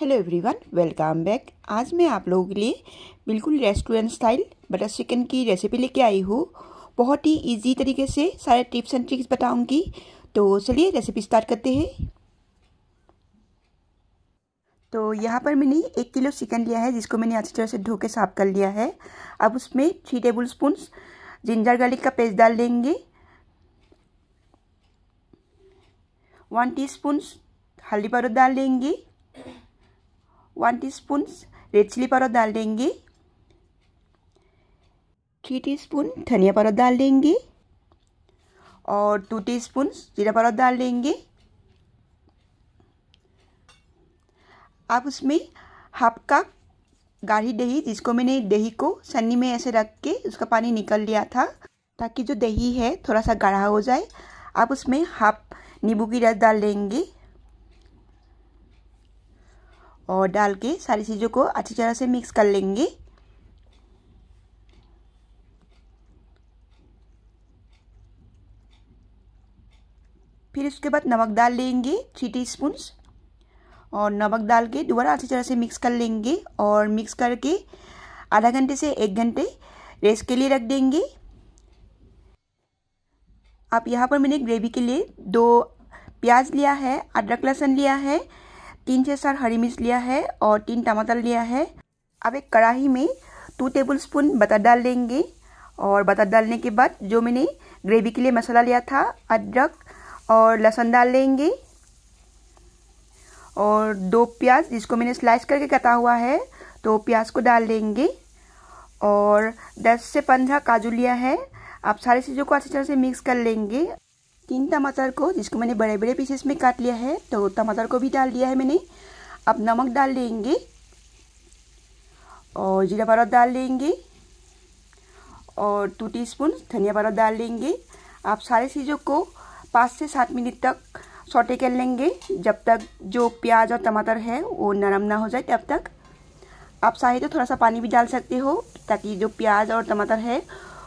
hello everyone welcome back आज मैं आप लोगों के लिए बिल्कुल रेस्टोरेंट स्टाइल बटर चिकन की रेसिपी लेके आई हूँ बहुत ही इजी तरीके से सारे टिप्स एंड ट्रिक्स बताऊंगी तो चलिए रेसिपी स्टार्ट करते हैं तो यहाँ पर मैंने एक किलो चिकन लिया है जिसको मैंने अच्छी तरह से धो के साफ कर लिया है अब उसमें three tablespoon ginger garlic का पेस्ट डाल देंगे वन टी हल्दी पाउडर डाल देंगे one teaspoon red chilli powder डाल देंगे थ्री टी स्पून धनिया पाउडर डाल देंगे और टू टी स्पून जीरा पाउडर डाल देंगे आप उसमें हाफ कप गाढ़ी दही जिसको मैंने दही को सन्नी में ऐसे रख के उसका पानी निकल लिया था ताकि जो दही है थोड़ा सा गाढ़ा हो जाए आप उसमें हाफ नींबू की रस डाल देंगे और डाल के सारी चीज़ों को अच्छी तरह से मिक्स कर लेंगे फिर उसके बाद नमक डाल लेंगे थ्री टी स्पून और नमक डाल के दोबारा अच्छी तरह से मिक्स कर लेंगे और मिक्स करके आधा घंटे से एक घंटे रेस्ट के लिए रख देंगे आप यहाँ पर मैंने ग्रेवी के लिए दो प्याज लिया है अदरक लहसुन लिया है तीन से चार हरी मिर्च लिया है और तीन टमाटर लिया है अब एक कढ़ाही में टू टेबल स्पून बटर डाल देंगे और बटर डालने के बाद जो मैंने ग्रेवी के लिए मसाला लिया था अदरक और लहसुन डाल देंगे और दो प्याज जिसको मैंने स्लाइस करके कटा हुआ है तो प्याज को डाल देंगे और 10 से 15 काजू लिया है आप सारी चीज़ों को अच्छी तरह से मिक्स कर लेंगे तीन टमाटर को जिसको मैंने बड़े बड़े पीसेस में काट लिया है तो टमाटर को भी डाल दिया है मैंने अब नमक डाल देंगे और जीरा पाउडर डाल देंगे और टू टीस्पून धनिया पाउडर डाल देंगे आप सारे चीज़ों को पाँच से सात मिनट तक सोटे कर लेंगे जब तक जो प्याज और टमाटर है वो नरम ना हो जाए तब तक आप चाहे तो थोड़ा सा पानी भी डाल सकते हो ताकि जो प्याज और टमाटर है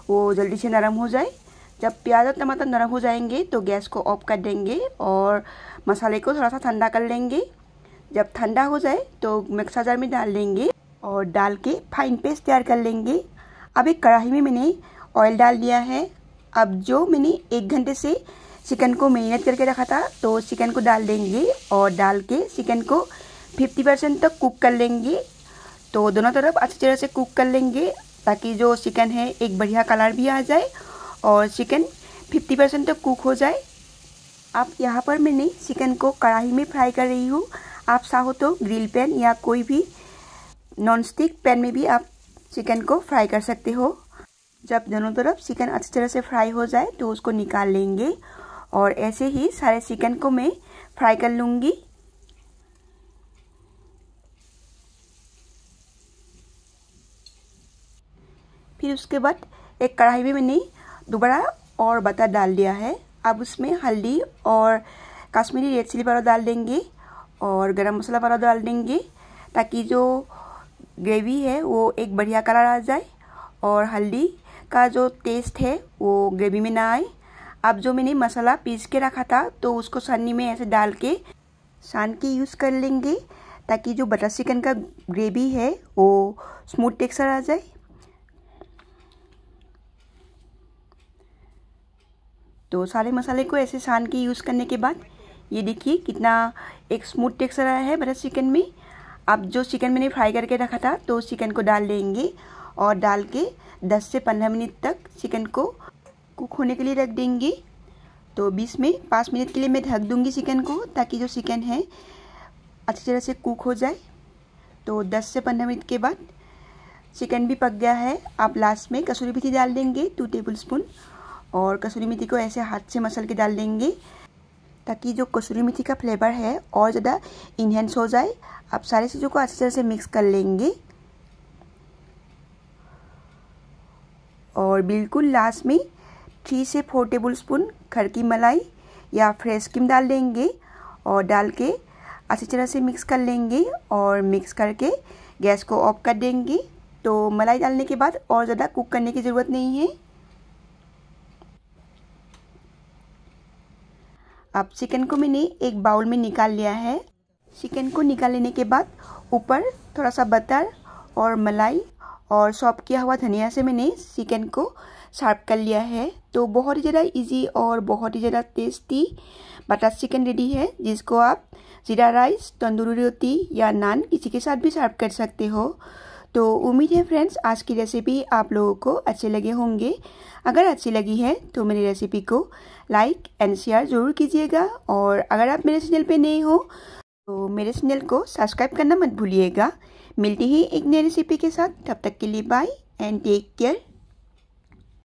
वो जल्दी से नरम हो जाए जब प्याज और टमाटर नरम हो जाएंगे तो गैस को ऑफ कर देंगे और मसाले को थोड़ा सा ठंडा कर लेंगे जब ठंडा हो जाए तो मिक्सर जार में डाल लेंगे और डाल के फाइन पेस्ट तैयार कर लेंगे अब एक कढ़ाई में मैंने ऑयल डाल दिया है अब जो मैंने एक घंटे से चिकन को मेहनत करके रखा था तो चिकन को डाल देंगे और डाल के चिकन को 50 परसेंट तक कुक कर लेंगे तो दोनों तरफ अच्छी तरह से कुक कर लेंगे ताकि जो चिकन है एक बढ़िया कलर भी आ जाए और चिकन 50 परसेंट तक कुक हो जाए आप यहाँ पर मैंने चिकन को कढ़ाई में फ्राई कर रही हूँ आप चाहो तो ग्रिल पैन या कोई भी नॉन स्टिक पैन में भी आप चिकन को फ्राई कर सकते हो जब दोनों तरफ चिकन अच्छी तरह से फ्राई हो जाए तो उसको निकाल लेंगे और ऐसे ही सारे चिकन को मैं फ्राई कर लूँगी फिर उसके बाद एक कढ़ाई में मैंने दोबारा और बटर डाल दिया है अब उसमें हल्दी और कश्मीरी रेड चिली पाउडर डाल देंगे और गरम मसाला पाउडर डाल देंगे ताकि जो ग्रेवी है वो एक बढ़िया कलर आ जाए और हल्दी का जो टेस्ट है वो ग्रेवी में ना आए अब जो मैंने मसाला पीस के रखा था तो उसको सानी में ऐसे डाल के सान के यूज़ कर लेंगे ताकि जो बटर चिकन का ग्रेवी है वो स्मूथ टेक्सचर आ जाए तो सारे मसाले को ऐसे सान के यूज़ करने के बाद ये देखिए कितना एक स्मूथ टेक्सचर आया है बटर चिकन में अब जो चिकन मैंने फ्राई करके रखा था तो उस चिकन को डाल देंगे और डाल के 10 से 15 मिनट तक चिकन को कुक होने के लिए रख देंगे तो 20 में 5 मिनट के लिए मैं ढक दूंगी चिकन को ताकि जो चिकन है अच्छी तरह से कुक हो जाए तो 10 से 15 मिनट के बाद चिकन भी पक गया है आप लास्ट में कसूरी मेथी डाल देंगे टू टेबल स्पून और कसूरी मेथी को ऐसे हाथ से मसल के डाल देंगे ताकि जो कसूरी मेथी का फ्लेवर है और ज़्यादा इन्हेंस हो जाए आप सारे चीज़ों को अच्छी तरह से मिक्स कर लेंगे और बिल्कुल लास्ट में थ्री से फोर टेबल स्पून घर की मलाई या फ्रेश क्रीम डाल देंगे और डाल के अच्छी तरह से मिक्स कर लेंगे और मिक्स करके गैस को ऑफ कर देंगे तो मलाई डालने के बाद और ज़्यादा कुक करने की ज़रूरत नहीं है अब चिकन को मैंने एक बाउल में निकाल लिया है चिकन को निकाल लेने के बाद ऊपर थोड़ा सा बटर और मलाई और सॉप किया हुआ धनिया से मैंने चिकन को सर्व कर लिया है तो बहुत ही ज़्यादा इजी और बहुत ही ज़्यादा टेस्टी बटर चिकन रेडी है जिसको आप ज़ीरा राइस तंदूरी रोटी या नान किसी के साथ भी सर्व कर सकते हो तो उम्मीद है फ्रेंड्स आज की रेसिपी आप लोगों को अच्छे लगे होंगे अगर अच्छी लगी है तो मेरी रेसिपी को लाइक एंड शेयर ज़रूर कीजिएगा और अगर आप मेरे चैनल पे नए हो तो मेरे चैनल को सब्सक्राइब करना मत भूलिएगा मिलती ही एक नई रेसिपी के साथ तब तक के लिए बाय एंड टेक केयर